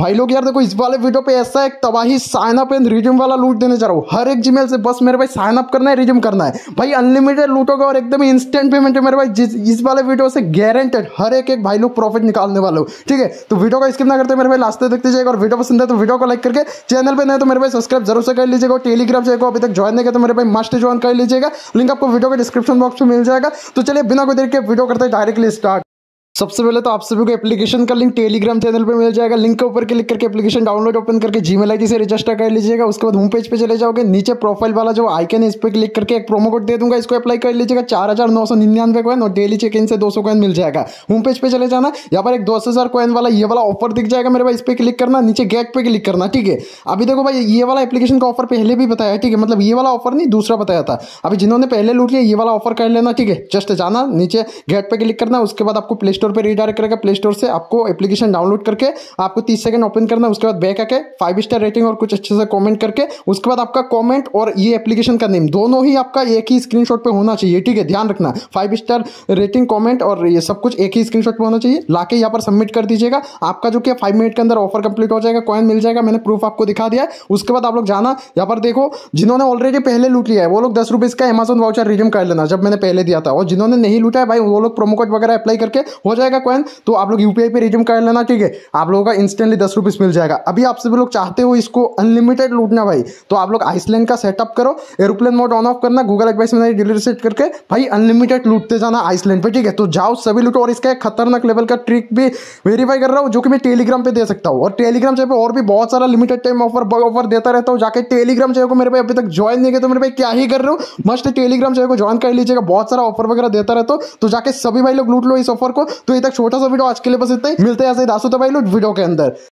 भाई लोग यार देखो इस वाले वीडियो पे ऐसा एक तबाही साइन अप एंड रिज्यूम वाला लूट देने जा रहा हूँ हर एक जीमेल से बस मेरे भाई साइन अप करना है रिज्यूम करना है भाई अनलिमिटेड लूटोगे और एकदम इंस्टेंट पेमेंट है मेरे भाई जिस इस वाले वीडियो से गारंटेड हर एक एक भाई लोग प्रॉफिट निकालने वाले हो ठीक है तो वीडियो का स्किप ना करते मेरे भाई लास्ट देखते जाएगा और वीडियो पसंद है तो वीडियो को लाइक करके चैनल पर नहीं तो मेरे भाई सब्सक्राइब जरूर से कर लीजिएगा टेलीग्राम से अभी तक ज्वाइन नहीं किया तो मेरे भाई मस्ट ज्वाइन कर लीजिएगा लिंक आपको वीडियो के डिस्क्रिप्शन बॉक्स में मिल जाएगा तो चलिए बिना कोई देख के वीडियो करते डायरेक्टली स्टार्ट सबसे पहले तो आप सभी को एप्लीकेशन का लिंक टेलीग्राम चैनल पर मिल जाएगा लिंक के ऊपर क्लिक करके एप्लीकेशन डाउनलोड ओपन करके जी मेल से रजिस्टर कर लीजिएगा उसके बाद होम पेज पे चले जाओगे नीचे प्रोफाइल वाला जो आइकन है इस पर क्लिक करके एक प्रोमो कोड दे दूंगा इसको अप्लाई कर लीजिएगा चार हज़ार नौ सौ निन्यानवे कॉइन और डेली चेक इन से दो सौ कॉइन मिल जाएगा होम पेज पे चले जाना यहाँ पर एक दस हज़ार कॉइन वाला ये वाला ऑफर दिख जाएगा मेरे भाई इस पर क्लिक करना नीचे गेट पे क्लिक करना ठीक है अभी देखो भाई ये वाला एप्लीकेशन का ऑफर पहले भी बताया ठीक है मतलब ये वाला ऑफर नहीं दूसरा बताया था अभी जिन्होंने पहले लूट लिया ये वाला ऑफर कर लेना ठीक है जस्ट जाना नीचे गेट पे क्लिक करना उसके बाद आपको प्ले स्टोर स्टोर पर रिडायरेक्ट करेगा प्ले स्टोर से आपको एप्लीकेशन डाउनलोड करके आपको तीस सेकंड ओपन करना है उसके बाद बैक आके फाइव स्टार रेटिंग और कुछ अच्छे से कॉमेंट करके उसके बाद आपका कॉमेंट और ये एप्लीकेशन का नेम दोनों ही आपका एक ही स्क्रीन शॉट होना चाहिए ठीक है ध्यान रखना फाइव स्टार रेटिंग कॉमेंट और ये सब कुछ एक ही स्क्रीन शॉट होना चाहिए लाके यहाँ पर सबमिट कर दीजिएगा आपका जो कि फाइव मिनट के अंदर ऑफर कंप्लीट हो जाएगा कॉइन मिल जाएगा मैंने प्रूफ आपको दिखा दिया उसके बाद आप लोग जाना यहाँ पर देखो जिन्होंने ऑलरेडी पहले लूट लिया है वो लोग दस रुपए इसका एमेजन वाउचर रिडीम कर लेना जब मैंने पहले दिया था और जिन्होंने नहीं लूटा है भाई वो लोग प्रोमो कोड वगैरह अप्लाई करके हो हो जाएगा कॉइन तो आप लोग यूपीआई पे रिज्यूम कर लेना ठीक है आप लोगों का इंस्टेंटली दस रुपीस मिल जाएगा अभी आप सभी लोग चाहते हो इसको अनलिमिटेड लूटना भाई तो आप लोग आइसलैंड का सेटअप करो एरोप्लेन मोड ऑन ऑफ करना गूगल एडवाइस में डिलीट सेट करके भाई अनलिमिटेड लूटते जाना आइसलैंड पर ठीक है तो जाओ सभी लूटो और इसका एक खतरनाक लेवल का ट्रिक भी वेरीफाई कर रहा हूँ जो कि मैं टेलीग्राम पर दे सकता हूँ और टेलीग्राम चाहे और भी बहुत सारा लिमिटेड टाइम ऑफर ऑफर देता रहता हूँ जाकर टेलीग्राम से मेरे भाई अभी तक ज्वाइन नहीं किया तो मेरे भाई क्या ही कर रहे हो मस्ट टेलीग्राम चाहे को ज्वाइन कर लीजिएगा बहुत सारा ऑफर वगैरह देता रहता हूँ तो जाके सभी भाई लोग लूट लो इस ऑफर को तो ये तक छोटा सा वीडियो आज के लिए बस इतना ही मिलते हैं ऐसे दासू तबाई वीडियो के अंदर